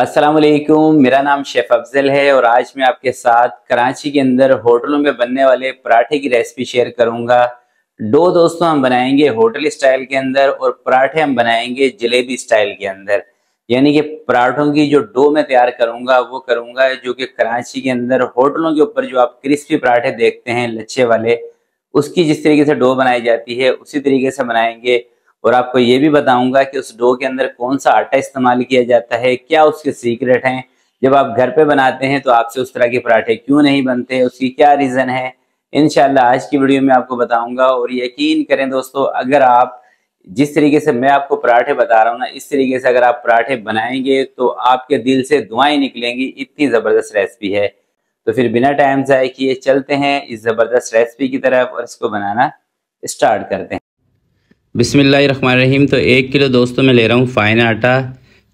अस्सलाम वालेकुम मेरा नाम शेफ़ अफजल है और आज मैं आपके साथ कराची के अंदर होटलों में बनने वाले पराठे की रेसिपी शेयर करूंगा डो दोस्तों हम बनाएंगे होटल स्टाइल के अंदर और पराठे हम बनाएंगे जलेबी स्टाइल के अंदर यानी कि पराठों की जो डो मैं तैयार करूंगा वो करूंगा जो कि कराची के अंदर होटलों के ऊपर जो आप क्रिस्पी पराठे देखते हैं लच्छे वाले उसकी जिस तरीके से डो बनाई जाती है उसी तरीके से बनाएंगे और आपको ये भी बताऊंगा कि उस डो के अंदर कौन सा आटा इस्तेमाल किया जाता है क्या उसके सीक्रेट हैं जब आप घर पे बनाते हैं तो आपसे उस तरह के पराठे क्यों नहीं बनते उसकी क्या रीज़न है इनशाला आज की वीडियो में आपको बताऊंगा और यकीन करें दोस्तों अगर आप जिस तरीके से मैं आपको पराठे बता रहा हूँ ना इस तरीके से अगर आप पराठे बनाएंगे तो आपके दिल से दुआएं निकलेंगी इतनी ज़बरदस्त रेसिपी है तो फिर बिना टाइम जाए किए चलते हैं इस ज़बरदस्त रेसिपी की तरफ और इसको बनाना स्टार्ट करते हैं बिसमीम तो एक किलो दोस्तों मैं ले रहा हूँ फ़ाइन आटा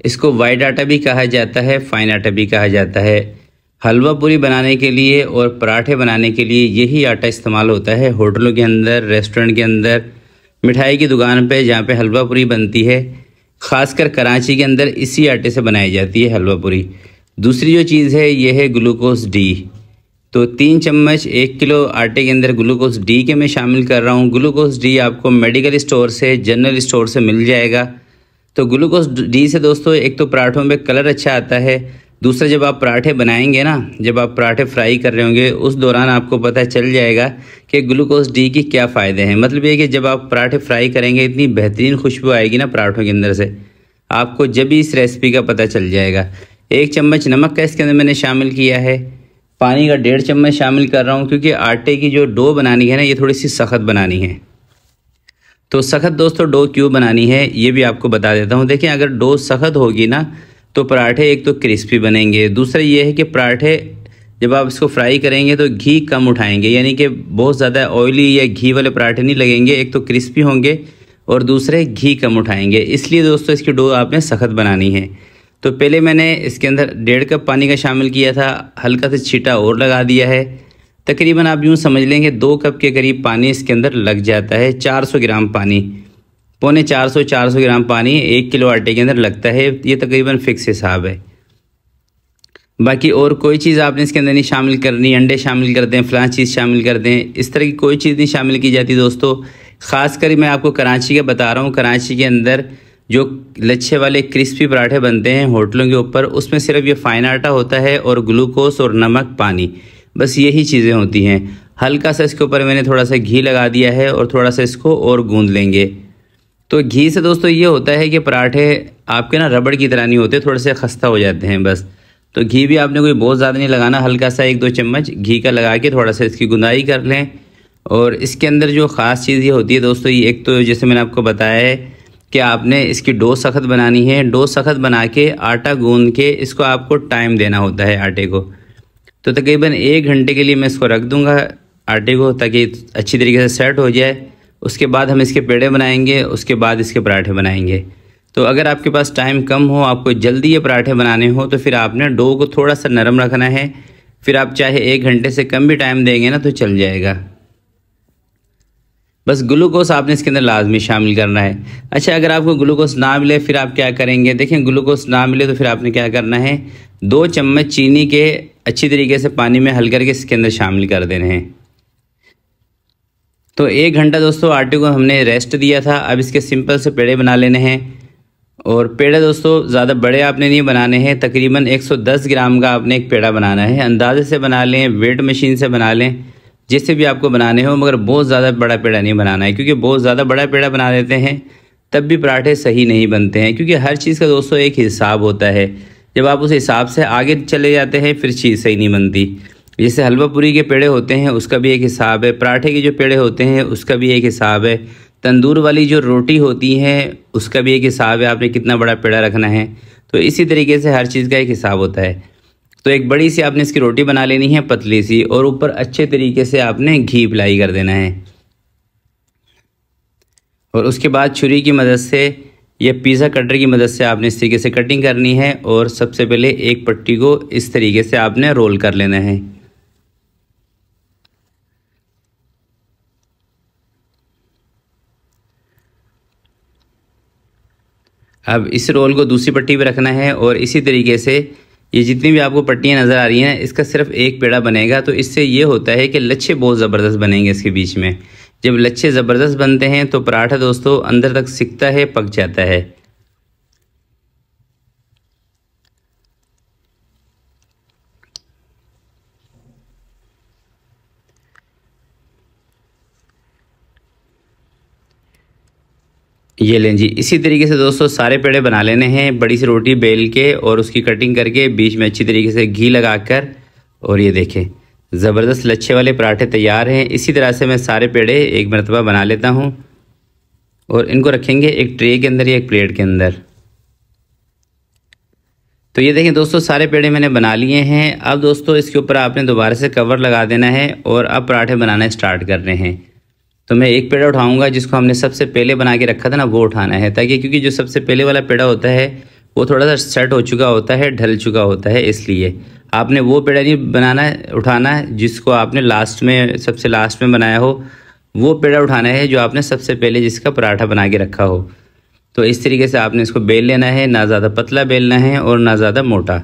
इसको वाइट आटा भी कहा जाता है फ़ाइन आटा भी कहा जाता है हलवा पूरी बनाने के लिए और पराठे बनाने के लिए यही आटा इस्तेमाल होता है होटलों के अंदर रेस्टोरेंट के अंदर मिठाई की दुकान पे जहाँ पे हलवा पूरी बनती है ख़ासकर कराची के अंदर इसी आटे से बनाई जाती है हलवा पूरी दूसरी जो चीज़ है यह है ग्लूकोज डी तो तीन चम्मच एक किलो आटे के अंदर ग्लूकोज डी के मैं शामिल कर रहा हूँ ग्लूकोज डी आपको मेडिकल स्टोर से जनरल स्टोर से मिल जाएगा तो ग्लूकोज डी से दोस्तों एक तो पराठों में कलर अच्छा आता है दूसरा जब आप पराठे बनाएंगे ना जब आप पराठे फ्राई कर रहे होंगे उस दौरान आपको पता चल जाएगा कि ग्लूकोज डी के क्या फ़ायदे हैं मतलब ये कि जब आप पराठे फ्राई करेंगे इतनी बेहतरीन खुशबू आएगी ना पराठों के अंदर से आपको जब भी इस रेसिपी का पता चल जाएगा एक चम्मच नमक का इसके अंदर मैंने शामिल किया है पानी का डेढ़ चम्मच शामिल कर रहा हूँ क्योंकि आटे की जो डो बनानी है ना ये थोड़ी सी सख्त बनानी है तो सख्त दोस्तों डो क्यों बनानी है ये भी आपको बता देता हूँ देखें अगर डो सख्त होगी ना तो पराठे एक तो क्रिस्पी बनेंगे दूसरा ये है कि पराठे जब आप इसको फ्राई करेंगे तो घी कम उठाएंगे यानी कि बहुत ज़्यादा ऑयली या घी वाले पराठे नहीं लगेंगे एक तो क्रिस्पी होंगे और दूसरे घी कम उठाएंगे इसलिए दोस्तों इसकी डो आपने सख्त बनानी है तो पहले मैंने इसके अंदर डेढ़ कप पानी का शामिल किया था हल्का सा छीटा और लगा दिया है तकरीबन आप यूँ समझ लेंगे दो कप के करीब पानी इसके अंदर लग जाता है 400 ग्राम पानी पौने 400 400 ग्राम पानी एक किलो आटे के अंदर लगता है ये तकरीबन फिक्स हिसाब है बाकी और कोई चीज़ आपने इसके अंदर नहीं शामिल करनी अंडे शामिल कर दें फ़लाँ चीज़ शामिल कर दें इस तरह की कोई चीज़ नहीं शामिल की जाती दोस्तों ख़ास कर मैं आपको कराची का बता रहा हूँ कराची के अंदर जो लच्छे वाले क्रिस्पी पराठे बनते हैं होटलों के ऊपर उसमें सिर्फ ये फाइन आटा होता है और ग्लूकोस और नमक पानी बस यही चीज़ें होती हैं हल्का सा इसके ऊपर मैंने थोड़ा सा घी लगा दिया है और थोड़ा सा इसको और गूंद लेंगे तो घी से दोस्तों ये होता है कि पराठे आपके ना रबड़ की तरह नहीं होते थोड़े से खस्ता हो जाते हैं बस तो घी भी आपने कोई बहुत ज़्यादा नहीं लगाना हल्का सा एक दो चम्मच घी का लगा के थोड़ा सा इसकी गुंदाई कर लें और इसके अंदर जो ख़ास चीज़ ये होती है दोस्तों ये एक तो जैसे मैंने आपको बताया है कि आपने इसकी डो सख्त बनानी है डो सख्त बना के आटा गूंद के इसको आपको टाइम देना होता है आटे को तो तकरीबन एक घंटे के लिए मैं इसको रख दूँगा आटे को ताकि अच्छी तरीके से सेट हो जाए उसके बाद हम इसके पेड़े बनाएंगे उसके बाद इसके पराठे बनाएंगे तो अगर आपके पास टाइम कम हो आपको जल्दी ये पराठे बनाने हो तो फिर आपने डो को थोड़ा सा नरम रखना है फिर आप चाहे एक घंटे से कम भी टाइम देंगे ना तो चल जाएगा बस ग्लूकोज आपने इसके अंदर लाजमी शामिल करना है अच्छा अगर आपको ग्लूकोस ना मिले फिर आप क्या करेंगे देखें ग्लूकोस ना मिले तो फिर आपने क्या करना है दो चम्मच चीनी के अच्छी तरीके से पानी में हल करके इसके अंदर शामिल कर देने हैं तो एक घंटा दोस्तों आटे को हमने रेस्ट दिया था अब इसके सिंपल से पेड़े बना लेने हैं और पेड़े दोस्तों ज़्यादा बड़े आपने नहीं बनाने हैं तकरीबन 110 ग्राम का आपने एक पेड़ा बनाना है अंदाजे से बना लें वेट मशीन से बना लें जैसे भी आपको बनाने हो मगर बहुत ज़्यादा बड़ा पेड़ा नहीं बनाना है क्योंकि बहुत ज़्यादा बड़ा पेड़ा बना देते हैं तब भी पराठे सही नहीं बनते हैं क्योंकि हर चीज़ का दोस्तों एक हिसाब होता है जब आप उस हिसाब से आगे चले जाते हैं फिर चीज़ सही नहीं बनती जैसे हलवा पूरी के पेड़े होते हैं उसका भी एक हिसाब है पराठे के जो पेड़े होते हैं उसका भी एक हिसाब है तंदूर वाली जो रोटी होती है उसका भी एक हिसाब है आपने कितना बड़ा पेड़ा रखना है तो इसी तरीके से हर चीज़ का एक हिसाब होता है तो एक बड़ी सी आपने इसकी रोटी बना लेनी है पतली सी और ऊपर अच्छे तरीके से आपने घी अप्लाई कर देना है और उसके बाद छुरी की मदद से या पिज़्ज़ा कटर की मदद से आपने इस तरीके से कटिंग करनी है और सबसे पहले एक पट्टी को इस तरीके से आपने रोल कर लेना है अब इस रोल को दूसरी पट्टी पर रखना है और इसी तरीके से ये जितनी भी आपको पट्टियाँ नज़र आ रही हैं इसका सिर्फ एक पेड़ा बनेगा तो इससे ये होता है कि लच्छे बहुत ज़बरदस्त बनेंगे इसके बीच में जब लच्छे ज़बरदस्त बनते हैं तो पराठा दोस्तों अंदर तक सिकता है पक जाता है ये लें जी इसी तरीके से दोस्तों सारे पेड़े बना लेने हैं बड़ी सी रोटी बेल के और उसकी कटिंग करके बीच में अच्छी तरीके से घी लगाकर और ये देखें ज़बरदस्त लच्छे वाले पराठे तैयार हैं इसी तरह से मैं सारे पेड़े एक मरतबा बना लेता हूँ और इनको रखेंगे एक ट्रे के अंदर या एक प्लेट के अंदर तो ये देखें दोस्तों सारे पेड़े मैंने बना लिए हैं अब दोस्तों इसके ऊपर आपने दोबारा से कवर लगा देना है और अब पराठे बनाना स्टार्ट रहे हैं तो मैं एक पेड़ा उठाऊंगा जिसको हमने सबसे पहले बना के रखा था ना वो उठाना है ताकि क्योंकि जो सबसे पहले वाला पेड़ा होता है वो थोड़ा सा सेट हो चुका होता है ढल चुका होता है इसलिए आपने वो पेड़ा नहीं बनाना उठाना जिसको आपने लास्ट में सबसे लास्ट में बनाया हो वो पेड़ा उठाना है जो आपने सबसे पहले जिसका पराठा बना के रखा हो तो इस तरीके से आपने इसको बेल लेना है ना ज़्यादा पतला बेलना है और ना ज़्यादा मोटा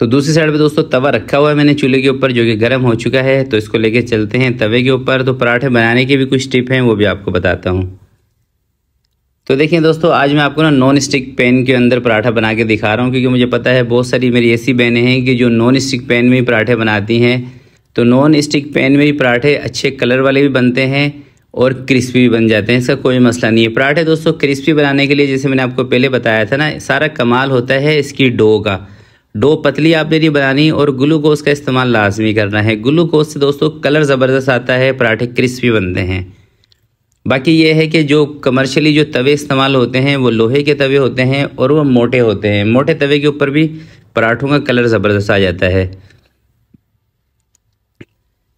तो दूसरी साइड पे दोस्तों तवा रखा हुआ है मैंने चूल्हे के ऊपर जो कि गर्म हो चुका है तो इसको लेके चलते हैं तवे के ऊपर तो पराठे बनाने के भी कुछ टिप हैं वो भी आपको बताता हूँ तो देखिए दोस्तों आज मैं आपको ना नॉन स्टिक पैन के अंदर पराठा बना के दिखा रहा हूँ क्योंकि मुझे पता है बहुत सारी मेरी ऐसी बहनें हैं कि जो नॉन स्टिक पैन में ही पराठे बनाती हैं तो नॉन स्टिक पैन में ही पराठे अच्छे कलर वाले भी बनते हैं और क्रिस्पी भी बन जाते हैं इसका कोई मसला नहीं है पराठे दोस्तों क्रिस्पी बनाने के लिए जैसे मैंने आपको पहले बताया था ना सारा कमाल होता है इसकी डो का डो पतली आपने नहीं बनानी और ग्लूकोज का इस्तेमाल लाजमी करना है ग्लूकोज से दोस्तों कलर ज़बरदस्त आता है पराठे क्रिस्पी बनते हैं बाकी ये है कि जो कमर्शियली जो तवे इस्तेमाल होते हैं वो लोहे के तवे होते हैं और वो मोटे होते हैं मोटे तवे के ऊपर भी पराठों का कलर ज़बरदस्त आ जाता है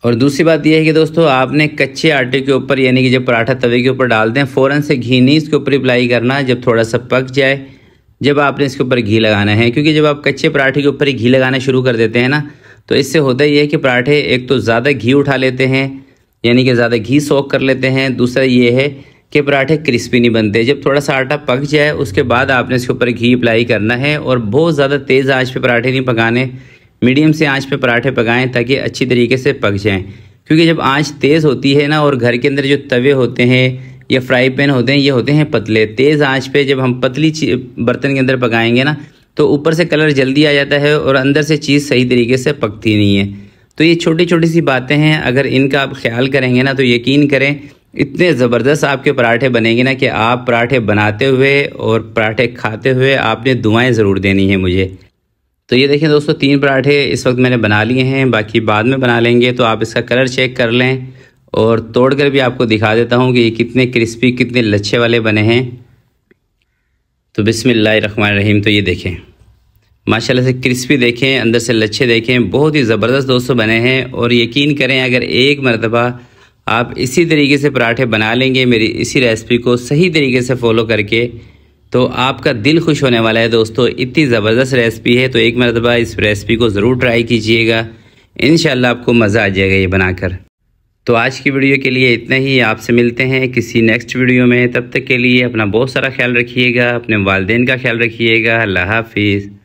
और दूसरी बात यह है कि दोस्तों आपने कच्चे आटे के ऊपर यानी कि जब पराठा तवे के ऊपर डालते हैं फ़ौरन से घी नहीं इसके ऊपर अप्लाई करना जब थोड़ा सा पक जाए जब आपने इसके ऊपर घी लगाना है क्योंकि जब आप कच्चे पराठे के ऊपर ही घी लगाना शुरू कर देते हैं ना तो इससे होता ही है कि पराठे एक तो ज़्यादा घी उठा लेते हैं यानी कि ज़्यादा घी सोख कर लेते हैं दूसरा ये है कि पराठे क्रिस्पी नहीं बनते जब थोड़ा सा आटा पक जाए उसके बाद आपने इसके ऊपर घी अप्लाई करना है और बहुत ज़्यादा तेज़ आँच पे पराठे नहीं पकाने मीडियम से आँच पर पराठे पकाएं ताकि अच्छी तरीके से पक जाएँ क्योंकि जब आँच तेज़ होती है ना और घर के अंदर जो तवे होते हैं ये फ्राई पैन होते हैं ये होते हैं पतले तेज़ आंच पे जब हम पतली बर्तन के अंदर पकाएंगे ना तो ऊपर से कलर जल्दी आ जाता है और अंदर से चीज़ सही तरीके से पकती नहीं है तो ये छोटी छोटी सी बातें हैं अगर इनका आप ख्याल करेंगे ना तो यकीन करें इतने ज़बरदस्त आपके पराठे बनेंगे ना कि आप पराठे बनाते हुए और पराठे खाते हुए आपने दुआएं ज़रूर देनी है मुझे तो ये देखें दोस्तों तीन पराठे इस वक्त मैंने बना लिए हैं बाकी बाद में बना लेंगे तो आप इसका कलर चेक कर लें और तोड़ कर भी आपको दिखा देता हूँ कि ये कितने क्रिस्पी कितने लच्छे वाले बने हैं तो बिसमीम तो ये देखें माशाल्लाह से क्रिस्पी देखें अंदर से लच्छे देखें बहुत ही ज़बरदस्त दोस्तों बने हैं और यकीन करें अगर एक मरतबा आप इसी तरीके से पराठे बना लेंगे मेरी इसी रेसिपी को सही तरीके से फॉलो करके तो आपका दिल खुश होने वाला है दोस्तों इतनी ज़बरदस्त रेसिपी है तो एक मरतबा इस रेसिपी को ज़रूर ट्राई कीजिएगा इन आपको मज़ा आ जाएगा ये बनाकर तो आज की वीडियो के लिए इतना ही आपसे मिलते हैं किसी नेक्स्ट वीडियो में तब तक के लिए अपना बहुत सारा ख्याल रखिएगा अपने वालदेन का ख्याल रखिएगा अल्लाह हाफिज़